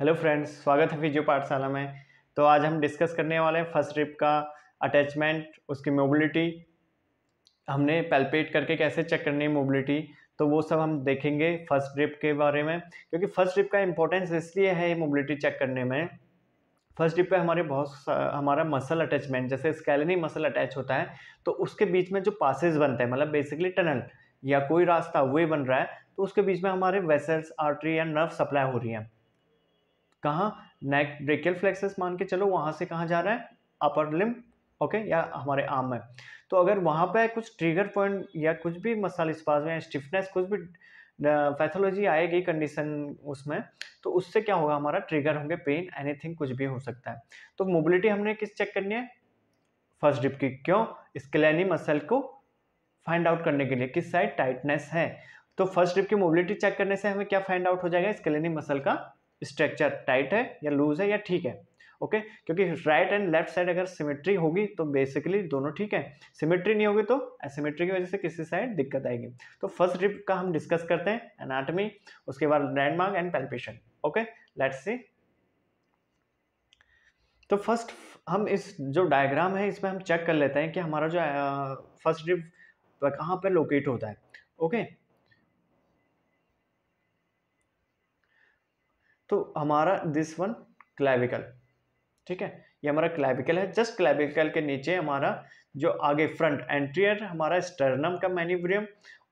Hello friends स्वागत है physio पाठशाला में तो आज हम डिस्कस करने वाले हैं फर्स्ट रिप का अटैचमेंट उसकी मोबिलिटी हमने पैल्पेट करके कैसे चेक करनी है मोबिलिटी तो वो सब हम देखेंगे फर्स्ट रिप के बारे में क्योंकि फर्स्ट रिप का इंपॉर्टेंस इसलिए है मोबिलिटी चेक करने में फर्स्ट रिप पे हमारे बहुत हमारा मसल अटैचमेंट जैसे स्कैलनी मसल अटैच होता है तो उसके बीच में जो पासिस बनते हैं मतलब बेसिकली टनल या कोई रास्ता वे बन रहा है तो उसके बीच में हमारे वेसल्स आर्टरी या नर्व सप्लाई हो रही हैं कहाँ नेक ब्रेकियल फ्लेक्सेस मान के चलो वहाँ से कहाँ जा रहा है अपर लिम ओके या हमारे आर्म में तो अगर वहाँ पे कुछ ट्रिगर पॉइंट या कुछ भी मसल पास में स्टिफनेस कुछ भी पैथोलॉजी आएगी कंडीशन उसमें तो उससे क्या होगा हमारा ट्रिगर होंगे पेन एनीथिंग कुछ भी हो सकता है तो मोबिलिटी हमने किस चेक करनी है फर्स्ट डिप की क्यों स्केलेनी मसल को फाइंड आउट करने के लिए किस साइड टाइटनेस है तो फर्स्ट डिप की मोबिलिटी चेक करने से हमें क्या फाइंड आउट हो जाएगा स्केलेनी मसल का स्ट्रक्चर टाइट है या लूज है या ठीक है ओके okay? क्योंकि राइट एंड लेफ्ट साइड अगर सिमेट्री होगी तो बेसिकली दोनों ठीक है सिमेट्री नहीं होगी तो असिमेट्री की वजह से किसी साइड दिक्कत आएगी तो फर्स्ट रिप का हम डिस्कस करते हैं एनाटमी उसके बाद landmark and palpation okay let's see तो फर्स्ट हम इस जो डायग्राम है इसमें हम चेक कर लेते हैं कि हमारा जो फर्स्ट रिप कहाँ पर लोकेट होता है ओके okay? तो हमारा दिस वन क्लैविकल ठीक है ये हमारा क्लैविकल है जस्ट क्लैविकल के नीचे हमारा जो आगे फ्रंट एंट्रियर हमारा स्टर्नम का मैनिब्रियम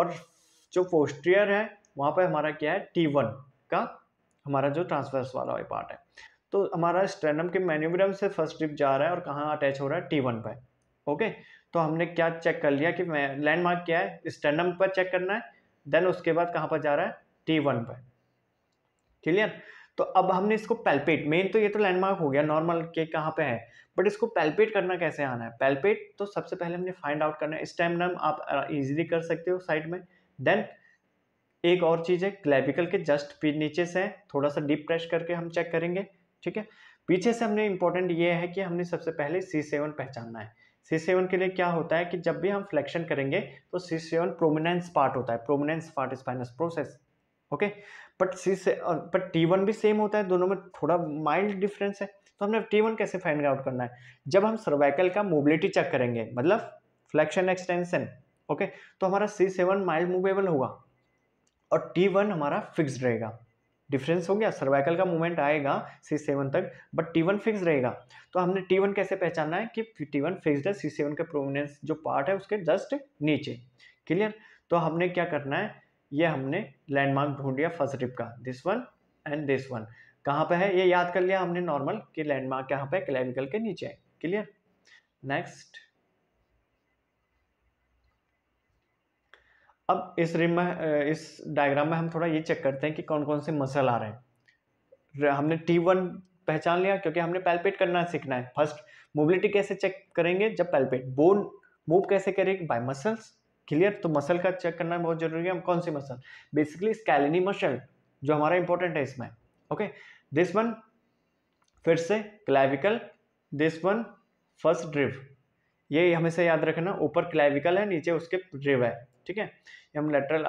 और जो पोस्ट्रियर है वहाँ पर हमारा क्या है टी वन का हमारा जो ट्रांसफर्स वाला वाई पार्ट है तो हमारा स्टर्नम के मैन्यूब्रम से फर्स्ट ट्रिप जा रहा है और कहाँ अटैच हो रहा है टी वन पर ओके तो हमने क्या चेक कर लिया कि लैंडमार्क क्या है स्टर्नम पर चेक करना है देन उसके बाद कहाँ पर जा रहा है टी वन पर क्लियर तो अब हमने इसको पैल्पेट मेन तो ये तो लैंडमार्क हो गया नॉर्मल के कहाँ पे है बट इसको पैल्पेट करना कैसे आना है पैल्पेट तो सबसे पहले हमने फाइंड आउट करना है नाम आप इजीली कर सकते हो साइड में देन एक और चीज़ है क्लैपिकल के जस्ट नीचे से थोड़ा सा डीप प्रेस करके हम चेक करेंगे ठीक है पीछे से हमने इंपॉर्टेंट ये है कि हमने सबसे पहले सी सेवन पहचानना है सी सेवन के लिए क्या होता है कि जब भी हम फ्लेक्शन करेंगे तो सी सेवन प्रोमिनेंस पार्ट होता है prominence part spinous process okay but C से बट टी वन भी सेम होता है दोनों में थोड़ा माइल्ड डिफरेंस है तो हमने टी वन कैसे फाइंड आउट करना है जब हम सर्वाइकल का मोबिलिटी चेक करेंगे मतलब फ्लैक्शन एक्सटेंशन ओके तो हमारा सी सेवन माइल्ड मूवेबल होगा और टी वन हमारा फिक्स रहेगा डिफरेंस हो गया सर्वाइकल का मूवमेंट आएगा सी सेवन तक बट टी वन फिक्स रहेगा तो हमने टी वन कैसे पहचानना है कि टी वन फिक्सड है सी सेवन के प्रोमिनेंस जो पार्ट है उसके जस्ट नीचे क्लियर तो हमने क्या करना है ये हमने लैंडमार्क ढूंढ लिया फर्स्ट ट्रिप का this one and this one कहाँ पे है ये याद कर लिया हमने नॉर्मल कि लैंडमार्क कहाँ पे क्लैविकल के नीचे है क्लियर नेक्स्ट अब इस रिम में इस डायग्राम में हम थोड़ा ये चेक करते हैं कि कौन कौन से मसल आ रहे हैं हमने टी वन पहचान लिया क्योंकि हमने पैल्पेट करना सीखना है फर्स्ट मोबिलिटी कैसे चेक करेंगे जब पैल्पेट बोन मूव कैसे करेंगे बाय मसल्स क्लियर तो मसल का चेक करना बहुत जरूरी है कौन सी मसल बेसिकली स्कैलिनी मसल जो हमारा इंपॉर्टेंट है इसमें ओके दिस वन फिर से क्लाइविकल दिस वन फर्स्ट ड्रिव ये हमेशा याद रखना ऊपर क्लाइविकल है नीचे उसके ड्रिव है ठीक है ये हम लेटरल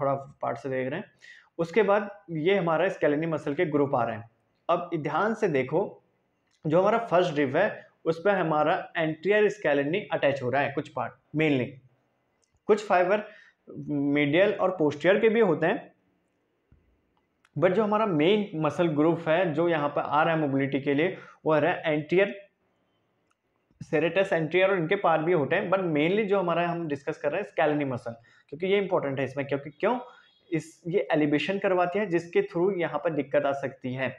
थोड़ा पार्ट से देख रहे हैं उसके बाद ये हमारा स्केलिनी मसल के ग्रुप आ रहे हैं अब ध्यान से देखो जो हमारा फर्स्ट ड्रिव है उस पर हमारा एंटीरियर स्केलिनी अटैच हो रहा है कुछ पार्ट मेनली कुछ फाइबर मीडियल और पोस्टियर के भी होते हैं बट जो हमारा मेन मसल ग्रुप है जो यहाँ पर आ रहा है मोबिलिटी के लिए वो है एंटीयर सेरेटस एंट्रियर और इनके पार भी होते हैं बट मेनली जो हमारा हम डिस्कस कर रहे हैं स्कैलनी मसल क्योंकि ये इंपॉर्टेंट है इसमें क्योंकि क्यों इस ये एलिवेशन करवाती है जिसके थ्रू यहाँ पर दिक्कत आ सकती है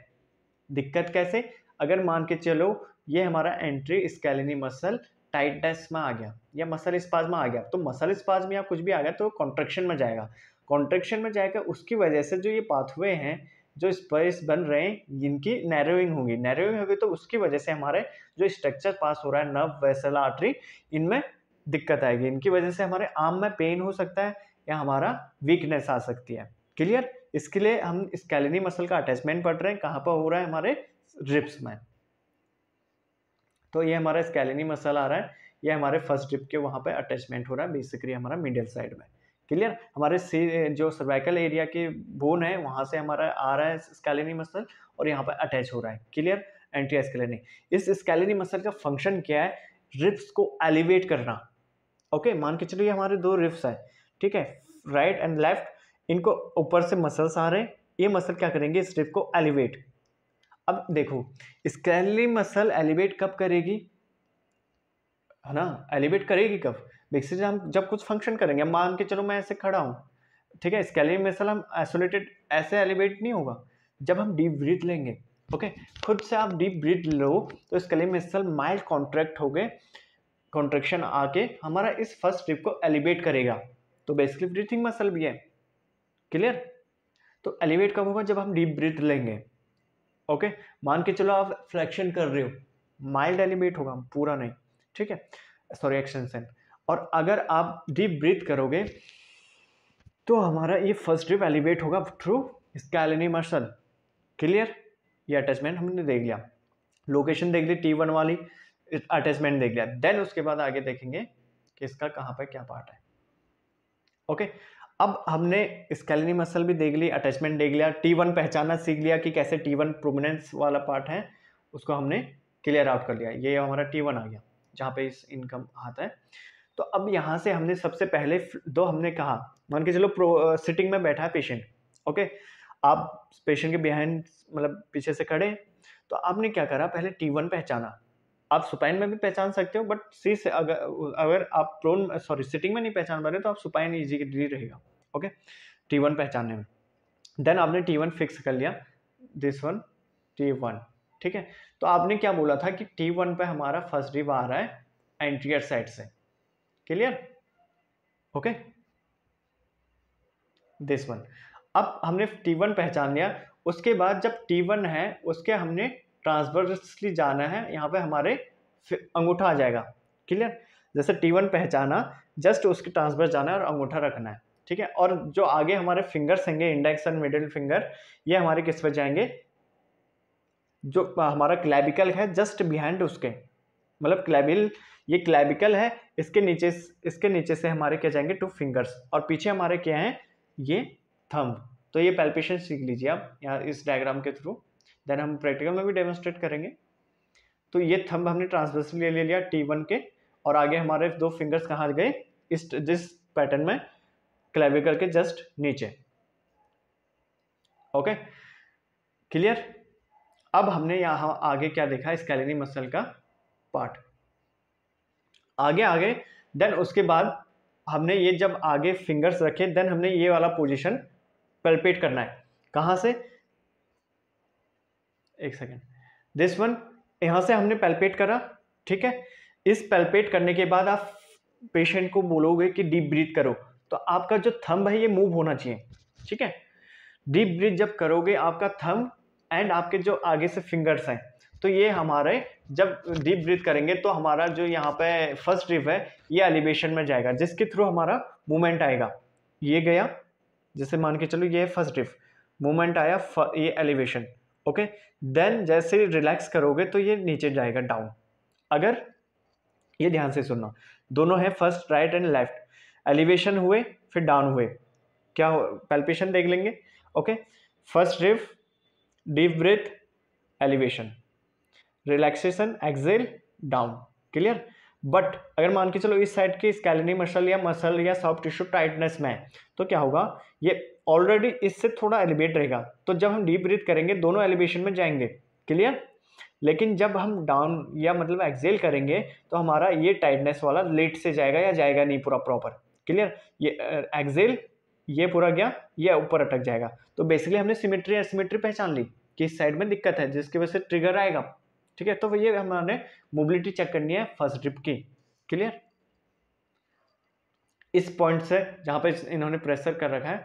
दिक्कत कैसे अगर मान के चलो ये हमारा एंट्री स्कैलनी मसल टाइटनेस में आ गया या मसल इस्पाज में आ गया तो मसल इस्पाज में या कुछ भी आ गया तो कॉन्ट्रेक्शन में जाएगा कॉन्ट्रेक्शन में जाएगा उसकी वजह से जो ये पाथवे हैं जो स्पेस बन रहे हैं इनकी नैरोइंग होगी नैरोइंग होगी तो उसकी वजह से हमारे जो स्ट्रक्चर पास हो रहा है नर्व वेसल आर्टरी इनमें दिक्कत आएगी इनकी वजह से हमारे आर्म में पेन हो सकता है या हमारा वीकनेस आ सकती है क्लियर इसके लिए हम स्केलिनी मसल का अटैचमेंट पढ़ रहे हैं कहाँ पर हो रहा है हमारे रिप्स में तो ये हमारा स्केलिनी मसल आ रहा है ये हमारे फर्स्ट रिप के वहाँ पे अटैचमेंट हो रहा है बेसिकली हमारा मिडिल साइड में क्लियर हमारे सी जो सर्वाइकल एरिया के बोन है वहाँ से हमारा आ रहा है स्केलिनी मसल और यहाँ पर अटैच हो रहा है क्लियर एंटी स्कैलिनी इस स्केलिनी मसल का फंक्शन क्या है रिप्स को एलिवेट करना ओके मान के चलिए हमारे दो रिप्स है ठीक है राइट एंड लेफ्ट इनको ऊपर से मसल्स आ रहे हैं ये मसल क्या करेंगे इस रिप को एलिवेट अब देखो स्क्रैली मसल एलिवेट कब करेगी है ना एलिवेट करेगी कब बेसिकली हम जब कुछ फंक्शन करेंगे मान के चलो मैं ऐसे खड़ा हूँ ठीक है स्कैलरी मसल हम आइसोलेटेड ऐसे एलिवेट नहीं होगा जब हम डीप ब्रीथ लेंगे ओके खुद से आप डीप ब्रीथ लो तो स्कैलरी मसल माइल्ड कॉन्ट्रैक्ट हो गए कॉन्ट्रेक्शन आके हमारा इस फर्स्ट ट्रिप को एलिवेट करेगा तो बेसिकली ब्रीथिंग मसल भी है क्लियर तो एलिवेट कब होगा जब हम डीप ब्रीथ लेंगे ओके मान के चलो आप फ्रैक्शन कर रहे हो माइल्ड एलिमेट होगा पूरा नहीं ठीक है सॉरी एक्सटेंशन और अगर आप डीप ब्रीथ करोगे तो हमारा ये फर्स्ट डिप एलिवेट होगा थ्रू स्कैलनी मसल क्लियर ये अटैचमेंट हमने देख लिया लोकेशन देख ली टी वन वाली अटैचमेंट देख लिया देन उसके बाद आगे देखेंगे कि इसका कहाँ पर क्या पार्ट है ओके अब हमने स्केलनी मसल भी देख ली अटैचमेंट देख लिया टी वन पहचाना सीख लिया कि कैसे टी वन प्रोमिनेंस वाला पार्ट है उसको हमने क्लियर आउट कर लिया ये हमारा टी वन आ गया जहाँ पे इस इनकम आता है तो अब यहाँ से हमने सबसे पहले दो हमने कहा मान के चलो प्रो सिटिंग में बैठा है पेशेंट ओके आप पेशेंट के बिहाइंड मतलब पीछे से खड़े तो आपने क्या करा पहले टी वन पहचाना आप सुपाइन में भी पहचान सकते हो बट सी से अगर अगर आप प्रोन सॉरी सिटिंग में नहीं पहचान पा रहे तो आप सुपाइन इजी रहेगा ओके टी वन पहचानने में देन आपने टी वन फिक्स कर लिया दिस वन टी वन ठीक है तो आपने क्या बोला था कि टी वन पर हमारा फर्स्ट रिव आ रहा है एंट्रियर साइड से क्लियर ओके दिस वन अब हमने टी वन पहचान लिया उसके बाद जब टी वन है उसके हमने ट्रांसवर्सली जाना है यहाँ पे हमारे अंगूठा आ जाएगा क्लियर जैसे टी वन पहचाना जस्ट उसके ट्रांसवर्स जाना है और अंगूठा रखना है ठीक है और जो आगे हमारे फिंगर्स होंगे इंडेक्स एंड मिडिल फिंगर ये हमारे किस पे जाएंगे जो हमारा क्लैबिकल है जस्ट बिहाइंड उसके मतलब क्लैबिल ये क्लैबिकल है इसके नीचे इसके नीचे से हमारे क्या जाएंगे टू फिंगर्स और पीछे हमारे क्या हैं ये थम्ब तो ये पैल्पेशन सीख लीजिए आप यहाँ इस डायग्राम के थ्रू देन हम प्रैक्टिकल में भी डेमोस्ट्रेट करेंगे तो ये थम्ब हमने ट्रांसवर्सली ले लिया टी वन के और आगे हमारे दो फिंगर्स कहाँ गए इस जिस पैटर्न में क्लेविकल के जस्ट नीचे ओके क्लियर अब हमने यहां आगे क्या देखा स्कैलरी मसल का पार्ट आगे आगे देन उसके बाद हमने ये जब आगे फिंगर्स रखे देन हमने ये वाला पोजीशन पल्पेट करना है कहाँ से एक सेकेंड दिस वन यहां से हमने पेल्पेट करा ठीक है इस पेल्पेट करने के बाद आप पेशेंट को बोलोगे कि डीप ब्रीथ करो तो आपका जो थंब है ये मूव होना चाहिए ठीक है डीप ब्रीथ जब करोगे आपका थंब एंड आपके जो आगे से फिंगर्स हैं तो ये हमारे जब डीप ब्रीथ करेंगे तो हमारा जो यहाँ पे फर्स्ट रिप है ये एलिवेशन में जाएगा जिसके थ्रू हमारा मूवमेंट आएगा ये गया जैसे मान के चलो ये है फर्स्ट रिप मूवमेंट आया ये एलिवेशन ओके देन जैसे रिलैक्स करोगे तो ये नीचे जाएगा डाउन अगर ये ध्यान से सुनना दोनों है first right and left elevation हुए फिर डाउन हुए क्या पैल्पेशन देख लेंगे okay first rib deep breath elevation relaxation exhale down clear but अगर मान के चलो इस साइड के स्कैलरी मसल या मसल या सॉफ्ट टिश्यू टाइटनेस में तो क्या होगा ये ऑलरेडी इससे थोड़ा एलिवेट रहेगा तो जब हम डीप ब्रीथ करेंगे दोनों एलिवेशन में जाएंगे क्लियर लेकिन जब हम डाउन या मतलब एक्सेल करेंगे तो हमारा ये टाइटनेस वाला लेट से जाएगा या जाएगा नहीं पूरा प्रॉपर क्लियर ये एक्सेल ये पूरा गया ये ऊपर अटक जाएगा तो बेसिकली हमने सिमेट्री एसिमेट्री पहचान ली कि इस साइड में दिक्कत है जिसकी वजह से ट्रिगर आएगा ठीक है तो ये हमने मोबिलिटी चेक करनी है फर्स्ट ट्रिप की क्लियर इस पॉइंट से जहाँ पे इन्होंने प्रेशर कर रखा है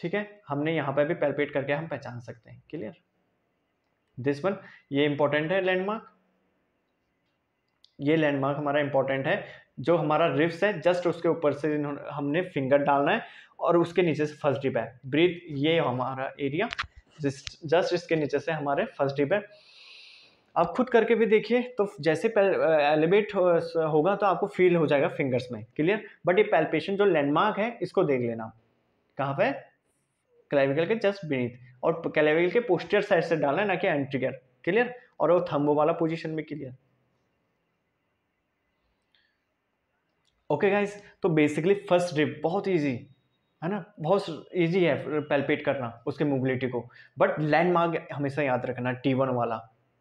ठीक है हमने यहाँ पे भी पैल्पेट करके हम पहचान सकते हैं क्लियर दिस वन ये इंपॉर्टेंट है लैंडमार्क ये लैंडमार्क हमारा इंपॉर्टेंट है जो हमारा रिप्स है जस्ट उसके ऊपर से हमने फिंगर डालना है और उसके नीचे से फर्स्ट डिप है ब्रीथ ये हमारा एरिया जस्ट इसके नीचे से हमारे फर्स्ट डिप है आप खुद करके भी देखिए तो जैसे एलिवेट हो, होगा तो आपको फील हो जाएगा फिंगर्स में क्लियर बट ये पैल्पेशन जो लैंडमार्क है इसको देख लेना कहाँ पे क्लेविकल के जस्ट बीनीथ और क्लेविकल के पोस्टियर साइड से डालना है ना कि एंट्रीगर क्लियर और वो थम्बो वाला पोजिशन में क्लियर ओके गाइज तो बेसिकली फर्स्ट ड्रिप बहुत ईजी है ना बहुत ईजी है पेल्पेट करना उसके मोबिलिटी को बट लैंडमार्क हमेशा याद रखना टी वन वाला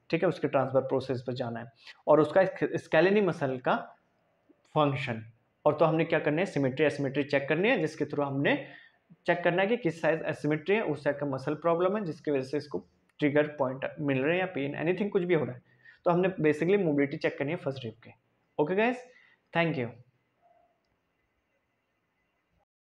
ठीक है उसके ट्रांसफर प्रोसेस पर जाना है और उसका स्केलेनी मसल का फंक्शन और तो हमने क्या करना है सिमेट्री एसिमेट्री चेक करनी है जिसके थ्रू हमने चेक करना है कि किस साइज एसिमेट्री है उस साइड का मसल प्रॉब्लम है जिसकी वजह से इसको ट्रिगर पॉइंट मिल रहे हैं या पेन एनीथिंग कुछ भी हो रहा है तो हमने बेसिकली मोबिलिटी चेक करनी है फर्स्ट ड्रिप के ओके गाइज थैंक यू